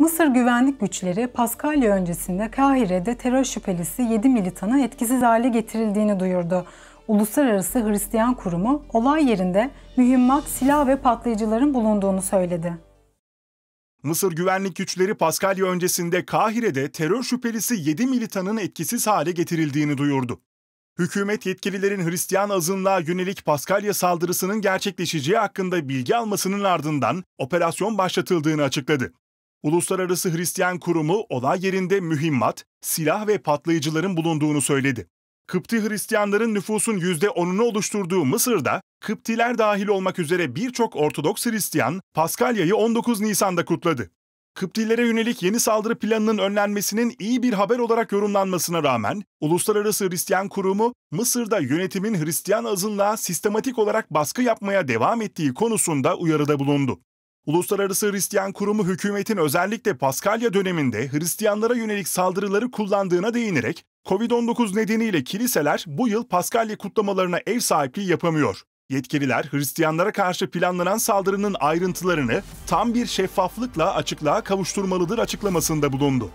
Mısır güvenlik güçleri Paskalya öncesinde Kahire'de terör şüphelisi 7 militanı etkisiz hale getirildiğini duyurdu. Uluslararası Hristiyan Kurumu olay yerinde mühimmat, silah ve patlayıcıların bulunduğunu söyledi. Mısır güvenlik güçleri Paskalya öncesinde Kahire'de terör şüphelisi 7 militanın etkisiz hale getirildiğini duyurdu. Hükümet yetkililerin Hristiyan azınlığa yönelik Paskalya saldırısının gerçekleşeceği hakkında bilgi almasının ardından operasyon başlatıldığını açıkladı. Uluslararası Hristiyan Kurumu olay yerinde mühimmat, silah ve patlayıcıların bulunduğunu söyledi. Kıpti Hristiyanların nüfusun %10'unu oluşturduğu Mısır'da Kıptiler dahil olmak üzere birçok Ortodoks Hristiyan Paskalya'yı 19 Nisan'da kutladı. Kıptilere yönelik yeni saldırı planının önlenmesinin iyi bir haber olarak yorumlanmasına rağmen Uluslararası Hristiyan Kurumu Mısır'da yönetimin Hristiyan azınlığa sistematik olarak baskı yapmaya devam ettiği konusunda uyarıda bulundu. Uluslararası Hristiyan Kurumu hükümetin özellikle Paskalya döneminde Hristiyanlara yönelik saldırıları kullandığına değinerek Covid-19 nedeniyle kiliseler bu yıl Paskalya kutlamalarına ev sahipliği yapamıyor. Yetkililer Hristiyanlara karşı planlanan saldırının ayrıntılarını tam bir şeffaflıkla açıklığa kavuşturmalıdır açıklamasında bulundu.